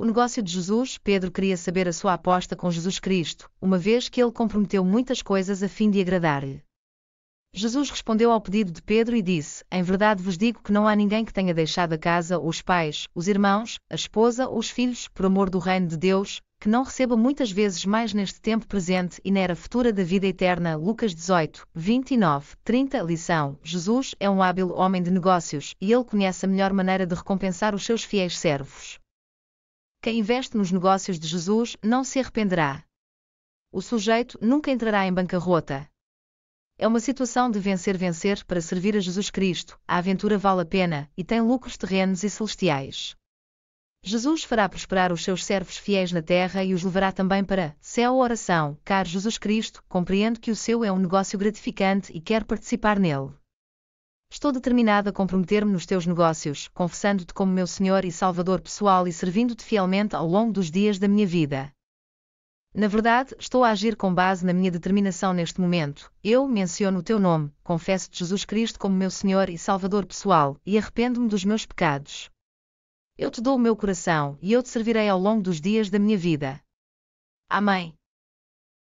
O negócio de Jesus, Pedro queria saber a sua aposta com Jesus Cristo, uma vez que ele comprometeu muitas coisas a fim de agradar-lhe. Jesus respondeu ao pedido de Pedro e disse: Em verdade vos digo que não há ninguém que tenha deixado a casa, os pais, os irmãos, a esposa ou os filhos, por amor do reino de Deus, que não receba muitas vezes mais neste tempo presente e na era futura da vida eterna. Lucas 18, 29, 30 Lição: Jesus é um hábil homem de negócios e ele conhece a melhor maneira de recompensar os seus fiéis servos. Quem investe nos negócios de Jesus não se arrependerá. O sujeito nunca entrará em bancarrota. É uma situação de vencer-vencer para servir a Jesus Cristo, a aventura vale a pena e tem lucros terrenos e celestiais. Jesus fará prosperar os seus servos fiéis na terra e os levará também para céu oração. Caro Jesus Cristo, compreendo que o seu é um negócio gratificante e quero participar nele. Estou determinado a comprometer-me nos teus negócios, confessando-te como meu Senhor e Salvador pessoal e servindo-te fielmente ao longo dos dias da minha vida. Na verdade, estou a agir com base na minha determinação neste momento. Eu menciono o teu nome, confesso-te Jesus Cristo como meu Senhor e Salvador pessoal e arrependo-me dos meus pecados. Eu te dou o meu coração e eu te servirei ao longo dos dias da minha vida. Amém.